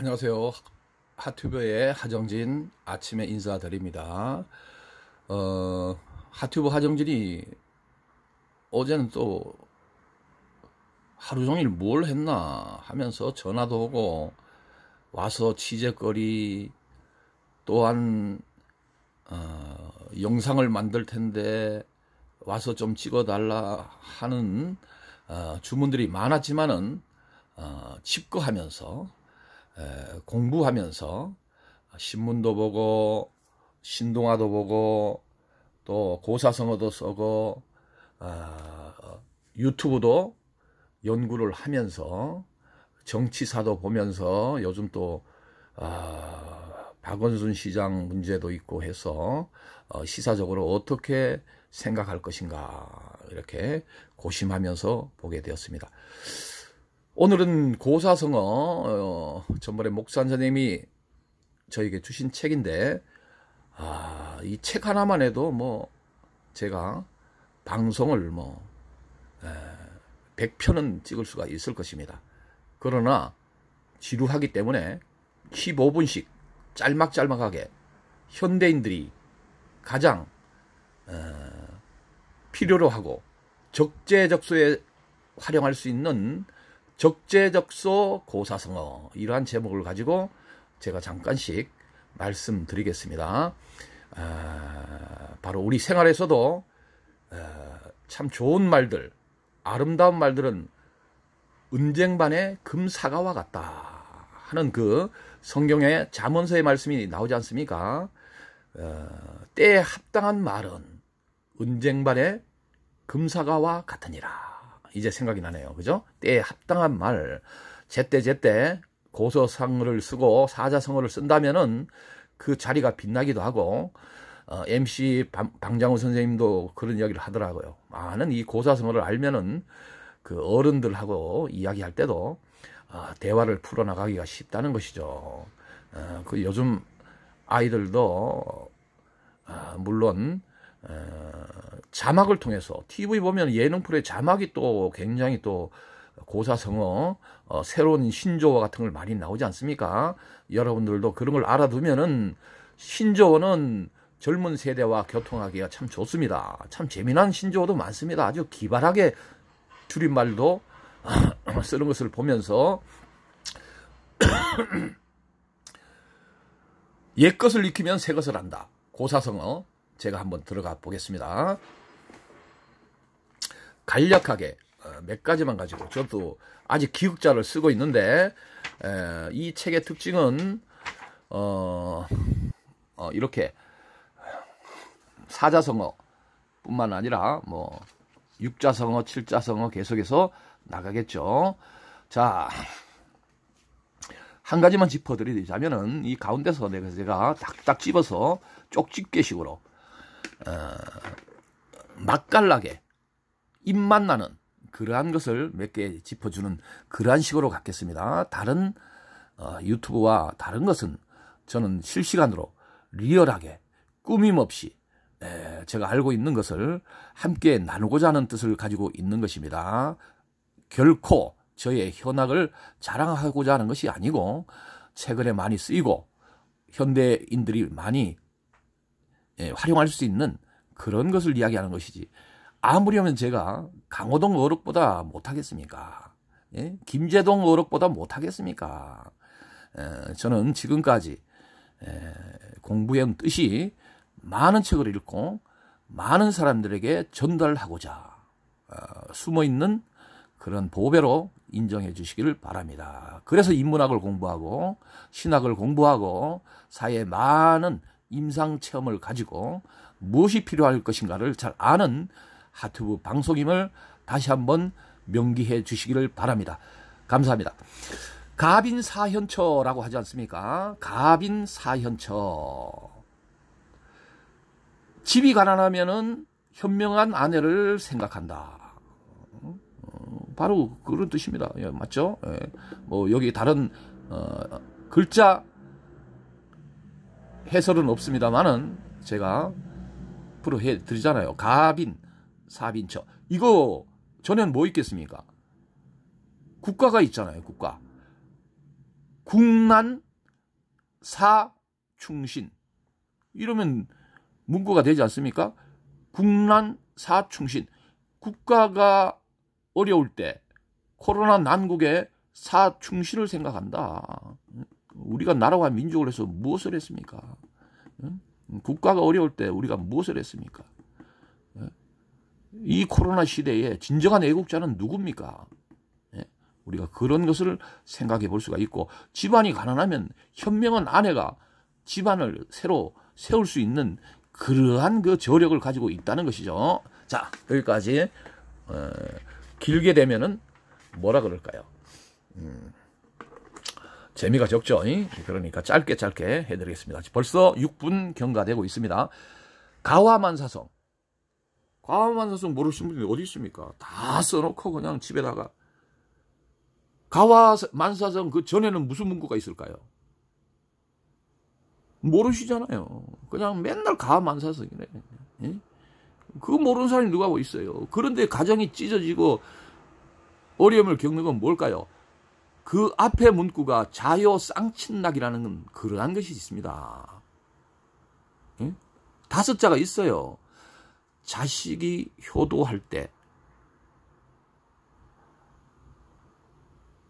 안녕하세요. 하튜브의 하정진 아침에 인사드립니다. 어, 하튜브 하정진이 어제는 또 하루 종일 뭘 했나 하면서 전화도 오고 와서 취재거리 또한 어, 영상을 만들 텐데 와서 좀 찍어달라 하는 어, 주문들이 많았지만은 어, 집거하면서 공부하면서 신문도 보고 신동화도 보고 또 고사성어도 쓰고 아, 유튜브도 연구를 하면서 정치사도 보면서 요즘 또 아, 박원순 시장 문제도 있고 해서 어, 시사적으로 어떻게 생각할 것인가 이렇게 고심하면서 보게 되었습니다. 오늘은 고사성어 어, 전번에 목사 선생님이 저에게 주신 책인데 아, 이 책 하나만 해도 뭐 제가 방송을 뭐 에, 100편은 찍을 수가 있을 것입니다. 그러나 지루하기 때문에 15분씩 짤막짤막하게 현대인들이 가장 어, 필요로 하고 적재적소에 활용할 수 있는 적재적소 고사성어 이러한 제목을 가지고 제가 잠깐씩 말씀드리겠습니다. 아, 바로 우리 생활에서도 아, 참 좋은 말들, 아름다운 말들은 은쟁반의 금사가와 같다 하는 그 성경의 자문서의 말씀이 나오지 않습니까? 어, 때에 합당한 말은 은쟁반의 금사가와 같으니라. 이제 생각이 나네요. 그죠? 때에 합당한 말, 제때 제때 고소상어를 쓰고 사자성어를 쓴다면은 그 자리가 빛나기도 하고 어, MC 방, 방장우 선생님도 그런 이야기를 하더라고요. 많은 이 고사성어를 알면은 그 어른들하고 이야기할 때도 어, 대화를 풀어나가기가 쉽다는 것이죠. 어, 그 요즘 아이들도 어, 물론 어, 자막을 통해서 TV 보면 예능 프로의 자막이 또 굉장히 또 고사성어 어, 새로운 신조어 같은 걸 많이 나오지 않습니까? 여러분들도 그런 걸 알아두면은 신조어는 젊은 세대와 교통하기가 참 좋습니다. 참 재미난 신조어도 많습니다. 아주 기발하게 줄임말도 쓰는 것을 보면서 옛것을 익히면 새것을 안다. 고사성어 제가 한번 들어가 보겠습니다. 간략하게 어, 몇 가지만 가지고 저도 아직 기획자를 쓰고 있는데 이 책의 특징은 어, 어 이렇게 사자성어뿐만 아니라 뭐 육자성어, 칠자성어 계속해서 나가겠죠. 자, 한 가지만 짚어드리자면은 이 가운데서 내가 제가 딱딱 집어서 쪽집게식으로 어, 맛깔나게 입맛 나는 그러한 것을 몇 개 짚어주는 그러한 식으로 갖겠습니다. 다른 어, 유튜브와 다른 것은 저는 실시간으로 리얼하게 꾸밈없이 에, 제가 알고 있는 것을 함께 나누고자 하는 뜻을 가지고 있는 것입니다. 결코 저의 현악을 자랑하고자 하는 것이 아니고 최근에 많이 쓰이고 현대인들이 많이 예, 활용할 수 있는 그런 것을 이야기하는 것이지. 아무리 하면 제가 강호동 어록보다 못하겠습니까? 예? 김재동 어록보다 못하겠습니까? 예, 저는 지금까지 예, 공부의 뜻이 많은 책을 읽고 많은 사람들에게 전달하고자 어, 숨어있는 그런 보배로 인정해 주시기를 바랍니다. 그래서 인문학을 공부하고 신학을 공부하고 사회에 많은 임상 체험을 가지고 무엇이 필요할 것인가를 잘 아는 하트브 방송임을 다시 한번 명기해 주시기를 바랍니다. 감사합니다. 가빈 사현처라고 하지 않습니까? 가빈 사현처. 집이 가난하면은 현명한 아내를 생각한다. 바로 그런 뜻입니다. 예, 맞죠? 예. 뭐 여기 다른 어, 글자 해설은 없습니다만은 제가 프로 해 드리잖아요. 가빈, 사빈처. 이거 전에는뭐 있겠습니까? 국가가 있잖아요, 국가. 국난 사 충신. 이러면 문구가 되지 않습니까? 국난 사 충신. 국가가 어려울 때 코로나 난국에 사 충신을 생각한다. 우리가 나라와 민족을 해서 무엇을 했습니까? 국가가 어려울 때 우리가 무엇을 했습니까? 이 코로나 시대에 진정한 애국자는 누굽니까? 예? 우리가 그런 것을 생각해 볼 수가 있고 집안이 가난하면 현명한 아내가 집안을 새로 세울 수 있는 그러한 그 저력을 가지고 있다는 것이죠. 자 여기까지 어, 길게 되면은 뭐라 그럴까요? 음. 재미가 적죠. 그러니까 짧게 짧게 해드리겠습니다. 벌써 6분 경과되고 있습니다. 가와만사성. 가와만사성 모르시는 분이 어디 있습니까? 다 써놓고 그냥 집에다가. 가와만사성 그 전에는 무슨 문구가 있을까요? 모르시잖아요. 그냥 맨날 가만사성이래. 예? 그거 모르는 사람이 누가 뭐 있어요. 그런데 가정이 찢어지고 어려움을 겪는 건 뭘까요? 그 앞에 문구가 자요 쌍친낙이라는 그러한 것이 있습니다. 응? 예? 다섯 자가 있어요. 자식이 효도할 때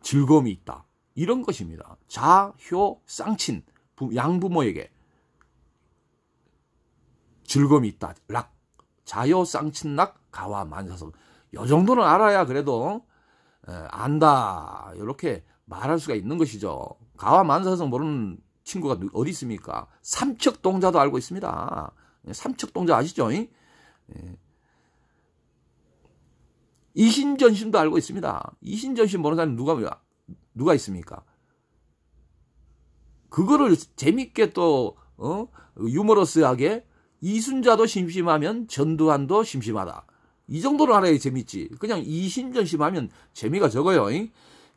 즐거움이 있다. 이런 것입니다. 자, 효, 쌍친, 양부모에게 즐거움이 있다. 락, 자요, 쌍친, 낙 가와, 만사성. 요 정도는 알아야 그래도 예, 안다 이렇게 말할 수가 있는 것이죠. 가와 만사성 모르는 친구가 어디 있습니까? 삼척동자도 알고 있습니다. 예, 삼척동자 아시죠? 예. 이신전심도 알고 있습니다. 이신전심 모르는 사람 누가 누가 있습니까? 그거를 재밌게 또 어? 유머러스하게 이순자도 심심하면 전두환도 심심하다. 이 정도로 알아야 재밌지. 그냥 이심전심 하면 재미가 적어요.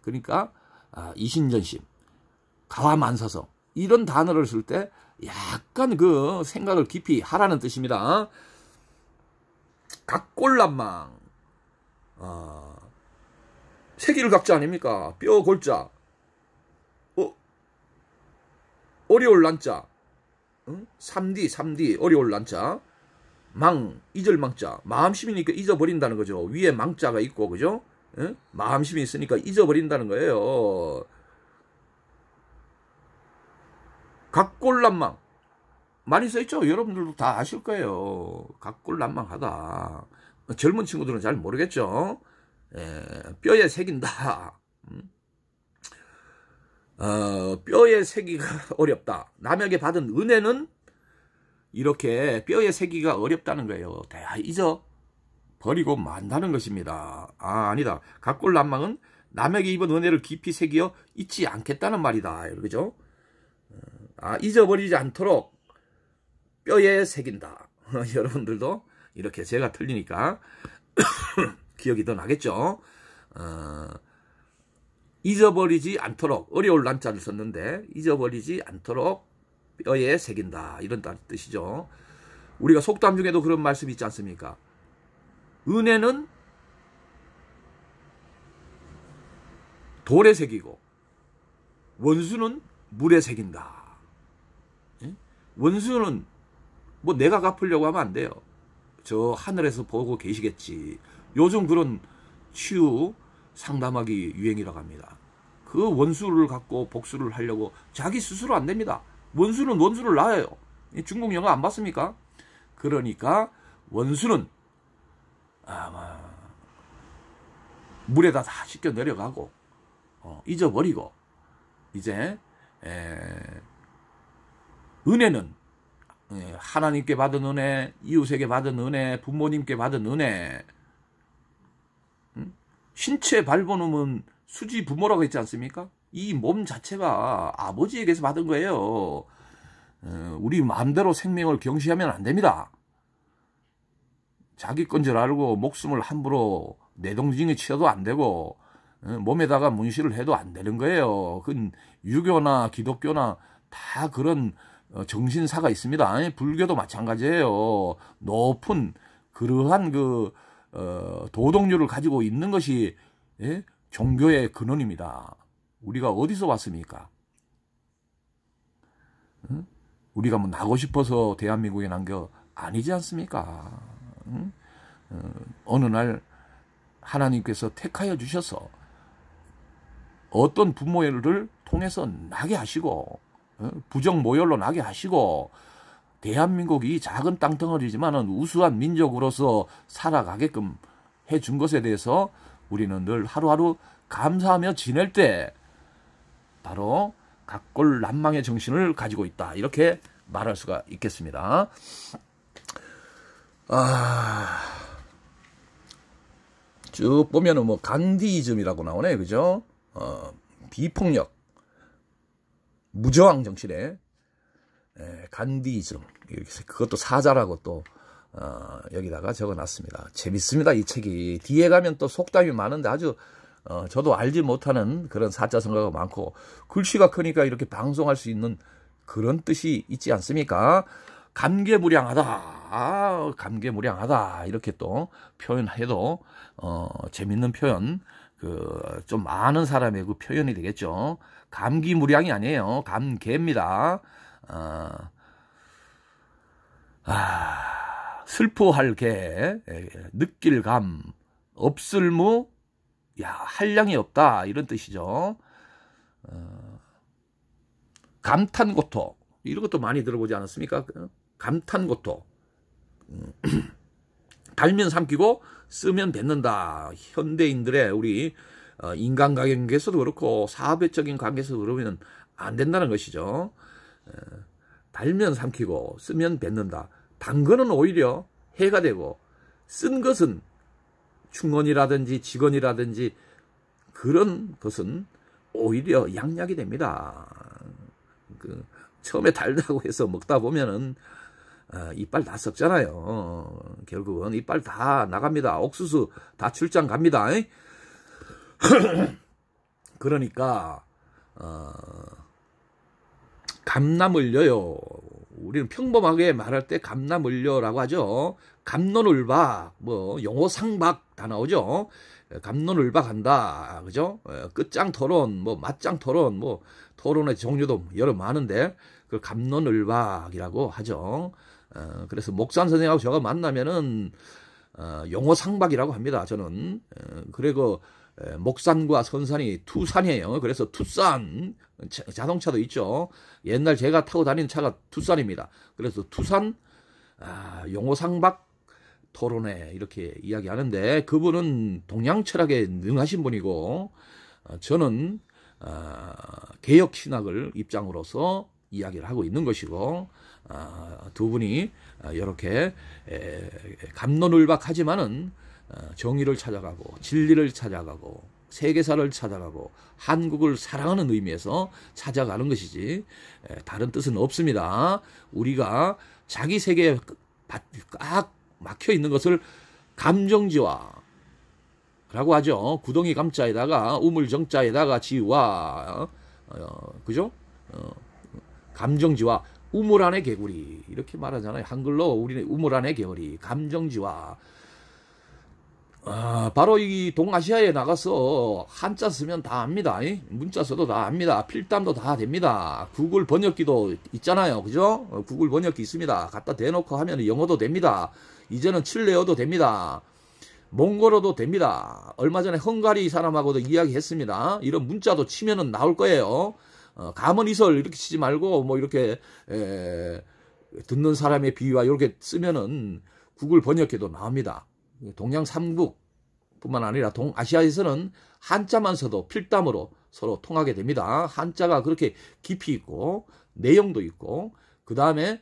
그러니까 아, 이심전심, 가와만사성 이런 단어를 쓸 때 약간 그 생각을 깊이 하라는 뜻입니다. 각골란망, 어, 아, 세를각자 아닙니까? 뼈 골자, 어, 어리올 난자, 응? 3D, 3D, 어리올 난자. 망, 잊을 망자. 마음심이니까 잊어버린다는 거죠. 위에 망자가 있고, 그죠? 응? 마음심이 있으니까 잊어버린다는 거예요. 각골난망. 많이 써있죠? 여러분들도 다 아실 거예요. 각골난망하다. 젊은 친구들은 잘 모르겠죠? 에, 예, 뼈에 새긴다. 어, 뼈에 새기가 어렵다. 남에게 받은 은혜는 이렇게 뼈에 새기가 어렵다는 거예요. 다 잊어 버리고 만다는 것입니다. 아, 아니다. 각골 난망은 남에게 입은 은혜를 깊이 새기어 잊지 않겠다는 말이다. 그죠? 어, 아, 잊어버리지 않도록 뼈에 새긴다. 여러분들도 이렇게 제가 틀리니까 기억이 더 나겠죠? 어, 잊어버리지 않도록 어려울 난자를 썼는데 잊어버리지 않도록 뼈에 새긴다. 이런 뜻이죠. 우리가 속담 중에도 그런 말씀이 있지 않습니까? 은혜는 돌에 새기고 원수는 물에 새긴다. 예? 원수는 뭐 내가 갚으려고 하면 안 돼요. 저 하늘에서 보고 계시겠지. 요즘 그런 치유 상담하기 유행이라고 합니다. 그 원수를 갖고 복수를 하려고 자기 스스로 안 됩니다. 원수는 원수를 낳아요. 중국 영화 안 봤습니까? 그러니까 원수는 아마 물에다 다 씻겨 내려가고 어, 잊어버리고 이제 에, 은혜는 에, 하나님께 받은 은혜, 이웃에게 받은 은혜, 부모님께 받은 은혜 음? 신체 발버움은 수지 부모라고 했지 않습니까? 이몸 자체가 아버지에게서 받은 거예요. 어, 우리 마음대로 생명을 경시하면 안 됩니다. 자기 건 줄 알고 목숨을 함부로 내동징에 치어도 안 되고 어, 몸에다가 문신을 해도 안 되는 거예요. 그건 유교나 기독교나 다 그런 어, 정신사가 있습니다. 불교도 마찬가지예요. 높은 그러한 그 도덕률을 가지고 있는 것이 예, 종교의 근원입니다. 우리가 어디서 왔습니까? 응? 우리가 뭐 나고 싶어서 대한민국에 난 게 아니지 않습니까? 응? 어, 느날 하나님께서 택하여 주셔서 어떤 부모를 통해서 나게 하시고 어, 부정 모혈로 나게 하시고 대한민국이 작은 땅덩어리지만 우수한 민족으로서 살아가게끔 해준 것에 대해서 우리는 늘 하루하루 감사하며 지낼 때 바로 각골 난망의 정신을 가지고 있다. 이렇게 말할 수가 있겠습니다. 아, 쭉 보면은 뭐 간디이즘이라고 나오네, 그죠? 어, 비폭력, 무저항 정신에 에, 예, 간디이즘 그것도 사자라고 또 어, 여기다가 적어놨습니다. 재밌습니다 이 책이 뒤에 가면 또 속담이 많은데 아주 어, 저도 알지 못하는 그런 사자성어가 많고 글씨가 크니까 이렇게 방송할 수 있는 그런 뜻이 있지 않습니까? 감개무량하다. 아, 감개무량하다. 이렇게 또 표현해도 어, 재밌는 표현. 그 좀 많은 사람의 그 표현이 되겠죠. 감기무량이 아니에요. 감개입니다. 어, 아, 슬퍼할 개, 느낄 감, 없을무, 야 한량이 없다 이런 뜻이죠. 어, 감탄고토 이런 것도 많이 들어보지 않았습니까? 그, 감탄고토 음, 달면 삼키고 쓰면 뱉는다. 현대인들의 우리 어, 인간 관계에서도 그렇고 사회적인 관계에서도 그러면 안 된다는 것이죠. 어, 달면 삼키고 쓰면 뱉는다. 단 거는 오히려 해가 되고 쓴 것은 충원이라든지 직원이라든지 그런 것은 오히려 양약이 됩니다. 그 처음에 달다고 해서 먹다 보면은 어, 이빨 다 썩잖아요. 결국은 이빨 다 나갑니다. 옥수수 다 출장 갑니다. 그러니까 어, 감나물려요. 우리는 평범하게 말할 때 감나물려라고 하죠. 감론을박, 뭐, 뭐영어상박다 나오죠. 예, 감론을박한다, 그죠? 예, 끝장 토론, 뭐 맞장 토론, 뭐 토론의 종류도 여러 많은데 그걸 감론을박이라고 하죠. 어, 그래서 목산 선생하고 저가 만나면은 어, 용호상박이라고 합니다. 저는 어, 그리고 목산과 선산이 투산이에요. 그래서 투산 자동차도 있죠. 옛날 제가 타고 다니는 차가 투산입니다. 그래서 투산 아, 용호상박 토론회 이렇게 이야기하는데 그분은 동양 철학에 능하신 분이고 어, 저는 어, 아, 개혁 신학을 입장으로서 이야기를 하고 있는 것이고 어, 두 분이 이렇게 아, 감론을박하지만은 어, 정의를 찾아가고 진리를 찾아가고 세계사를 찾아가고 한국을 사랑하는 의미에서 찾아가는 것이지 예, 다른 뜻은 없습니다. 우리가 자기 세계에 꽉 막혀 있는 것을 감정지와 라고 하죠. 구덩이 감자에다가 우물정자에다가 지와 어, 어, 그죠? 어, 감정지와 우물 안의 개구리 이렇게 말하잖아요. 한글로 우리는 우물 안의 개구리 감정지와 아, 바로 이 동아시아에 나가서 한자 쓰면 다 압니다. 문자 써도 다 압니다. 필담도 다 됩니다. 구글 번역기도 있잖아요. 그죠? 어, 구글 번역기 있습니다. 갖다 대놓고 하면 영어도 됩니다. 이제는 칠레어도 됩니다. 몽골어도 됩니다. 얼마 전에 헝가리 사람하고도 이야기했습니다. 이런 문자도 치면은 나올 거예요. 어, 감언이설 이렇게 치지 말고 뭐 이렇게 에, 듣는 사람의 비유와 이렇게 쓰면은 구글 번역기도 나옵니다. 동양 삼국뿐만 아니라 동아시아에서는 한자만 써도 필담으로 서로 통하게 됩니다. 한자가 그렇게 깊이 있고 내용도 있고 그 다음에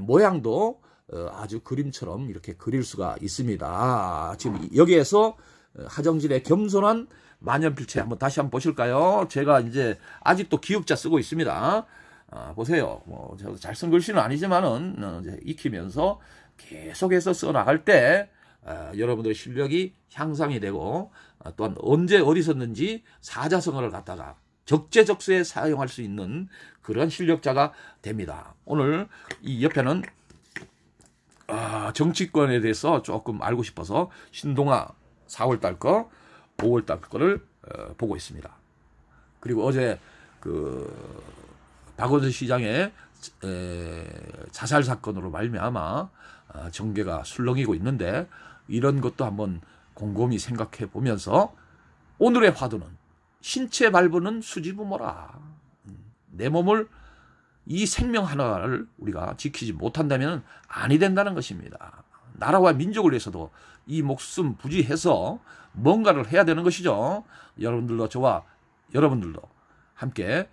모양도 어, 아주 그림처럼 이렇게 그릴 수가 있습니다. 지금 여기에서 어, 하정진의 겸손한 만년필체 한번 다시 한번 보실까요? 제가 이제 아직도 기역자 쓰고 있습니다. 아, 보세요. 뭐, 저도 잘쓴 글씨는 아니지만은, 어, 익히면서 계속해서 써 나갈 때, 아, 여러분들의 실력이 향상이 되고 아, 또한 언제 어디서든지 사자성어를 갖다가 적재적소에 사용할 수 있는 그런 실력자가 됩니다. 오늘 이 옆에는 아, 정치권에 대해서 조금 알고 싶어서 신동아 4월달 거, 5월달 거를 어, 보고 있습니다. 그리고 어제 그 박원순 시장의 자살 사건으로 말미암아 어, 정계가 술렁이고 있는데 이런 것도 한번 곰곰이 생각해 보면서 오늘의 화두는 신체 발부는 수지부모라. 음, 내 몸을 이 생명 하나를 우리가 지키지 못한다면 아니 된다는 것입니다. 나라와 민족을 위해서도 이 목숨 부지해서 뭔가를 해야 되는 것이죠. 여러분들도 저와 여러분들도 함께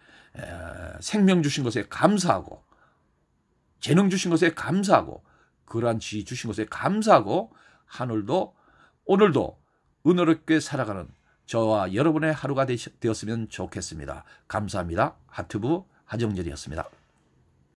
생명 주신 것에 감사하고 재능 주신 것에 감사하고 그러한 지 주신 것에 감사하고 하늘도 오늘도 은혜롭게 살아가는 저와 여러분의 하루가 되었으면 좋겠습니다. 감사합니다. 하트부 하정렬이었습니다.